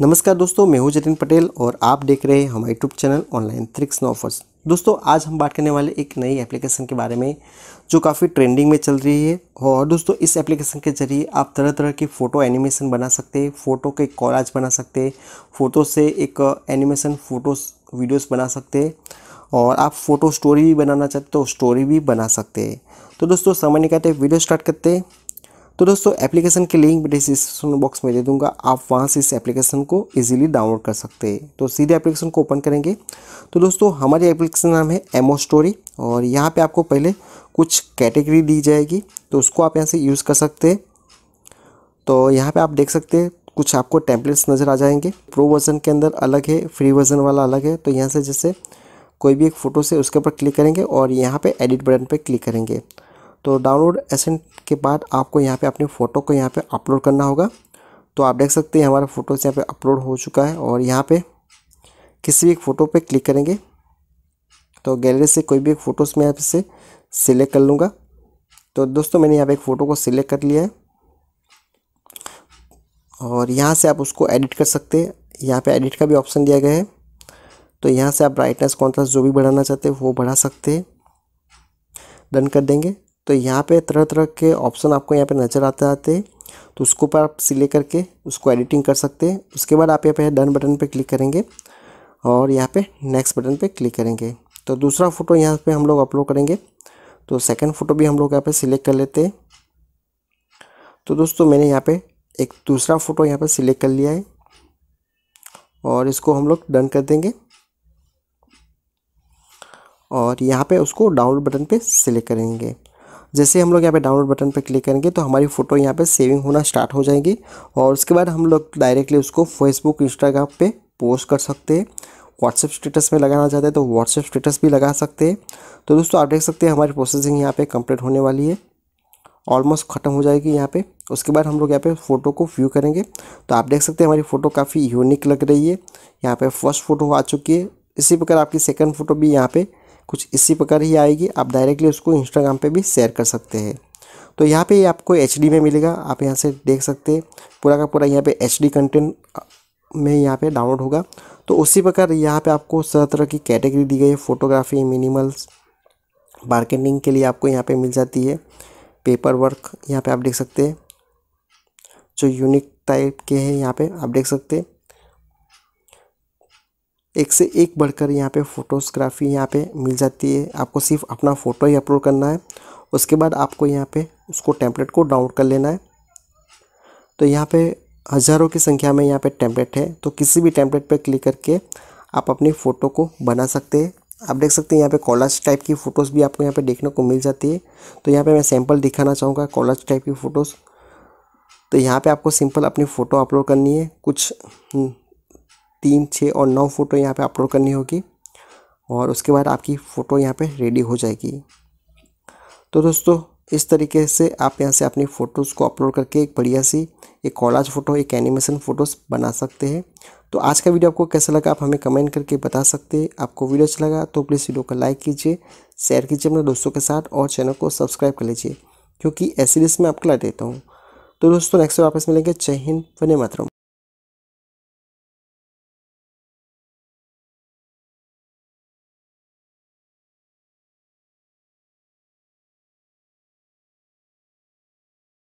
नमस्कार दोस्तों मैं हूं जतिन पटेल और आप देख रहे हैं हमारे YouTube channel online no offers दोस्तों आज हम बात करने वाले एक नई एप्लीकेशन के बारे में जो काफ़ी ट्रेंडिंग में चल रही है और दोस्तों इस एप्लीकेशन के जरिए आप तरह तरह की फ़ोटो एनिमेशन बना सकते हैं फ़ोटो के कॉलाज बना सकते हैं फ़ोटो से एक एनिमेशन फोटो वीडियोज बना सकते हैं और आप फ़ोटो स्टोरी भी बनाना चाहते हो तो स्टोरी भी बना सकते हैं तो दोस्तों समझने कहते वीडियो स्टार्ट करते हैं तो दोस्तों एप्लीकेशन के लिंक मैं डिस्क्रिप्शन बॉक्स में दे दूंगा आप वहाँ से इस एप्लीकेशन को इजीली डाउनलोड कर सकते हैं तो सीधे एप्लीकेशन को ओपन करेंगे तो दोस्तों हमारी एप्लीकेशन नाम है एमओ स्टोरी और यहाँ पर आपको पहले कुछ कैटेगरी दी जाएगी तो उसको आप यहाँ से यूज़ कर सकते हैं तो यहाँ पर आप देख सकते हैं कुछ आपको टैंपलेट्स नज़र आ जाएंगे प्रो वर्जन के अंदर अलग है फ्री वर्जन वाला अलग है तो यहाँ से जैसे कोई भी एक फ़ोटो से उसके ऊपर क्लिक करेंगे और यहाँ पे एडिट बटन पे क्लिक करेंगे तो डाउनलोड एसेंट के बाद आपको यहाँ पे अपने फ़ोटो को यहाँ पे अपलोड करना होगा तो आप देख सकते हैं हमारा फ़ोटोज़ यहाँ पे अपलोड हो चुका है और यहाँ पे किसी भी एक फ़ोटो पे क्लिक करेंगे तो गैलरी से कोई भी एक फ़ोटोज़ मैं यहाँ से सिलेक्ट कर लूँगा तो दोस्तों मैंने यहाँ पे एक फ़ोटो को सिलेक्ट कर लिया है और यहाँ से आप उसको एडिट कर सकते हैं यहाँ पर एडिट का भी ऑप्शन दिया गया है तो यहाँ से आप ब्राइटनेस कॉन्ट्रास्ट जो भी बढ़ाना चाहते हैं वो बढ़ा सकते हैं डन कर देंगे तो यहाँ पे तरह तरह के ऑप्शन आपको यहाँ पे नज़र आते आते तो उसको पर आप सिलेक्ट करके उसको एडिटिंग कर सकते हैं उसके बाद आप यहाँ पे डन बटन पे क्लिक करेंगे और यहाँ पे नेक्स्ट बटन पे क्लिक करेंगे तो दूसरा फ़ोटो यहाँ पे हम लोग अपलोड करेंगे तो सेकंड फ़ोटो भी हम लोग यहाँ पे सिलेक्ट कर लेते हैं तो दोस्तों मैंने यहाँ पर एक दूसरा फ़ोटो यहाँ पर सिलेक्ट कर लिया है और इसको हम लोग डन कर देंगे और यहाँ पे उसको डाउनलोड बटन पे सिलेक्ट करेंगे जैसे हम लोग यहाँ पे डाउनलोड बटन पर क्लिक करेंगे तो हमारी फ़ोटो यहाँ पे सेविंग होना स्टार्ट हो जाएगी और उसके बाद हम लोग डायरेक्टली उसको फेसबुक इंस्टाग्राम पे पोस्ट कर सकते हैं व्हाट्सएप स्टेटस में लगाना चाहते हैं तो व्हाट्सएप स्टेटस भी लगा सकते हैं तो दोस्तों आप देख सकते हैं हमारी प्रोसेसिंग यहाँ पर कंप्लीट होने वाली है ऑलमोस्ट ख़त्म हो जाएगी यहाँ पे उसके बाद हम लोग यहाँ पे फ़ोटो को व्यू करेंगे तो आप देख सकते हैं हमारी फ़ोटो काफ़ी यूनिक लग रही है यहाँ पे फर्स्ट फ़ोटो आ चुकी है इसी प्रकार आपकी सेकंड फ़ोटो भी यहाँ पे कुछ इसी प्रकार ही आएगी आप डायरेक्टली उसको इंस्टाग्राम पे भी शेयर कर सकते हैं तो यहाँ पे आपको एच में मिलेगा आप यहाँ से देख सकते हैं पूरा का पूरा यहाँ पे एच कंटेंट में यहाँ पे डाउनलोड होगा तो उसी प्रकार यहाँ पे आपको सर तरह की कैटेगरी दी गई है फोटोग्राफी मिनिमल्स मार्केटिंग के लिए आपको यहाँ पे मिल जाती है पेपर वर्क यहाँ पे आप देख सकते हैं जो यूनिक टाइप के हैं यहाँ पे आप देख सकते हैं एक से एक बढ़कर यहाँ पे फ़ोटोसग्राफी यहाँ पे मिल जाती है आपको सिर्फ अपना फ़ोटो ही अपलोड करना है उसके बाद आपको यहाँ पे उसको टैंपलेट को डाउनलोड कर लेना है तो यहाँ पे हज़ारों की संख्या में यहाँ पे टैंपलेट है तो किसी भी टैंपलेट पे क्लिक करके आप अपनी फ़ोटो को बना सकते हैं आप देख सकते हैं यहाँ पर कॉलाज टाइप की फ़ोटोज़ भी आपको यहाँ पर देखने को मिल जाती है तो यहाँ पर मैं सैम्पल दिखाना चाहूँगा कॉलाज टाइप की फ़ोटोज़ तो यहाँ पर आपको सिंपल अपनी फ़ोटो अपलोड करनी है कुछ तीन छः और नौ फ़ोटो यहाँ पे अपलोड करनी होगी और उसके बाद आपकी फ़ोटो यहाँ पे रेडी हो जाएगी तो दोस्तों इस तरीके से आप यहाँ से अपनी फ़ोटोज़ को अपलोड करके एक बढ़िया सी एक कॉलाज फ़ोटो एक एनिमेशन फ़ोटोज़ बना सकते हैं तो आज का वीडियो आपको कैसा लगा आप हमें कमेंट करके बता सकते हैं आपको वीडियो अच्छा लगा तो प्लीज़ वीडियो को लाइक कीजिए शेयर कीजिए अपने दोस्तों के साथ और चैनल को सब्सक्राइब कर लीजिए क्योंकि ऐसी लिस्ट में आपको ला देता हूँ तो दोस्तों नेक्स्ट वापस मिलेंगे जय हिंद वने मातरम